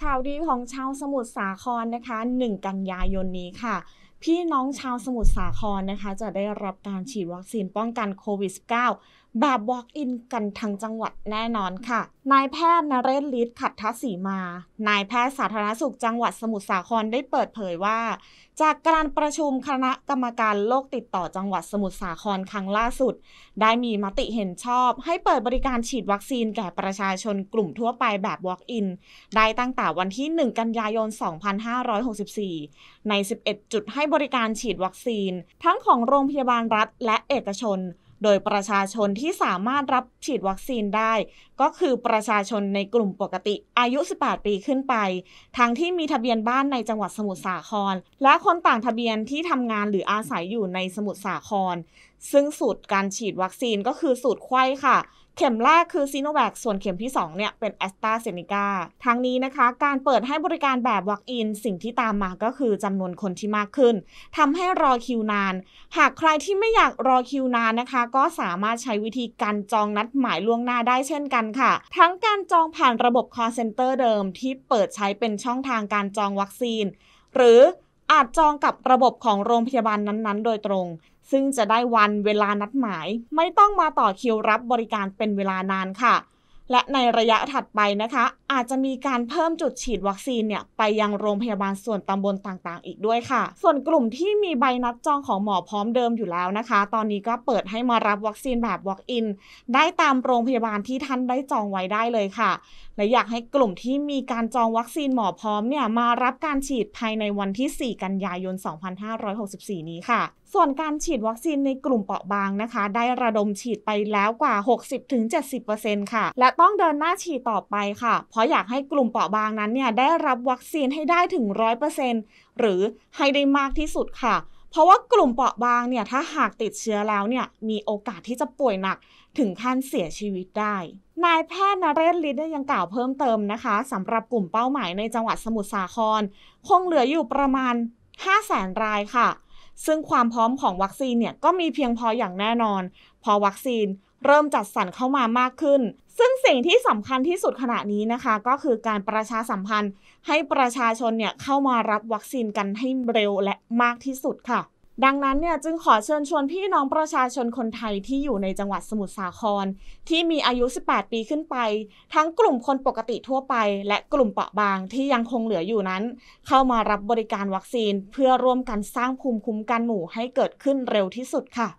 ข่าวดีของชาวสมุทรสาครนะคะ 1 กันยายนนี้ค่ะ พี่น้องชาวสมุทรสาครนะคะ จะได้รับการฉีดวัคซีนป้องกันโควิด -19 แบบ walk in กันทั้งจังหวัดแน่นอนค่ะ นายแพทย์นเรศฤทธิ์ขัดทศีมา นายแพทย์สาธารณสุขจังหวัดสมุทรสาครได้เปิดเผยว่า จากการประชุมคณะกรรมการโรคติดต่อจังหวัดสมุทรสาครครั้งล่าสุด ได้มีมติเห็นชอบให้เปิดบริการฉีดวัคซีนแก่ประชาชนกลุ่มทั่วไปแบบ walk in ได้ตั้งแต่วันที่ 1 กันยายน 2564 ใน 11 จุดให้บริการฉีดวัคซีน ทั้งของโรงพยาบาลรัฐ และเอกชนโดยประชาชนที่สามารถรับฉีดวัคซีนได้ ก็คือประชาชนในกลุ่มปกติอายุ 18 ปีขึ้นไป ทั้งที่มีทะเบียนบ้านในจังหวัดสมุทรสาคร และคนต่างทะเบียนที่ทำงานหรืออาศัยอยู่ในสมุทรสาคร ซึ่งสูตรการฉีดวัคซีนก็คือสูตรไข้ค่ะเข็มแรกคือซีโนแวคส่วนเข็มที่ 2เนี่ยเป็นแอสตราเซเนกาทั้งนี้นะคะ การเปิดให้บริการแบบวักอินสิ่งที่ตามมาก็คือจำนวนคนที่มากขึ้น ทำให้รอคิวนาน หากใครที่ไม่อยากรอคิวนานนะคะ ก็สามารถใช้วิธีการจองนัดหมายล่วงหน้าได้เช่นกันค่ะ ทั้งการจองผ่านระบบ call center เดิมที่เปิดใช้เป็นช่องทางการจองวัคซีน หรืออาจจองกับระบบของโรงพยาบาลนั้นๆ โดยตรง ซึ่งจะได้วันเวลานัดหมาย ไม่ต้องมาต่อคิวรับบริการเป็นเวลานานค่ะ และในระยะถัดไปนะคะ อาจจะมีการเพิ่มจุดฉีดวัคซีนเนี่ยไปยังโรงพยาบาลส่วนตำบลต่าง ๆ อีกด้วยค่ะ ส่วนกลุ่มที่มีใบนัดจองของหมอพร้อมเดิมอยู่แล้วนะคะ ตอนนี้ก็เปิดให้มารับวัคซีนแบบ walk in ได้ตามโรงพยาบาลที่ท่านได้จองไว้ได้เลยค่ะและอยากให้กลุ่มที่มีการจองวัคซีนหมอพร้อมเนี่ยมารับการฉีดภายในวันที่ 4 กันยายน 2564 นี้ค่ะ ส่วนการฉีดวัคซีนในกลุ่มเปราะบางนะคะ ได้ระดมฉีดไปแล้วกว่า 60-70%ค่ะและต้องเดินหน้าฉีดต่อไปค่ะ เพราะอยากให้กลุ่มเปราะบางนั้นเนี่ยได้รับวัคซีนให้ได้ถึง100%หรือให้ได้มากที่สุดค่ะเพราะว่ากลุ่มเปราะบางเนี่ยถ้าหากติดเชื้อแล้วเนี่ยมีโอกาสที่จะป่วยหนักถึงขั้นเสียชีวิตได้ นายแพทย์นเรศฤทธิ์ยังกล่าวเพิ่มเติมนะคะสำหรับกลุ่มเป้าหมายในจังหวัดสมุทรสาครคงเหลืออยู่ประมาณ 5 0 0แสนรายค่ะ ซึ่งความพร้อมของวัคซีนเนี่ยก็มีเพียงพออย่างแน่นอน พอวัคซีนเริ่มจัดสรรเข้ามามากขึ้น ซึ่งสิ่งที่สำคัญที่สุดขณะนี้นะคะก็คือการประชาสัมพันธ์ ให้ประชาชนเนี่ยเข้ามารับวัคซีนกันให้เร็วและมากที่สุดค่ะ ดังนั้นเนี่ยจึงขอเชิญชวนพี่น้องประชาชนคนไทยที่อยู่ในจังหวัดสมุทรสาคร ที่มีอายุ 18 ปีขึ้นไป ทั้งกลุ่มคนปกติทั่วไป และกลุ่มเปราะบางที่ยังคงเหลืออยู่นั้น เข้ามารับบริการวัคซีน เพื่อร่วมกันสร้างภูมิคุ้มกันหมู่ให้เกิดขึ้นเร็วที่สุดค่ะ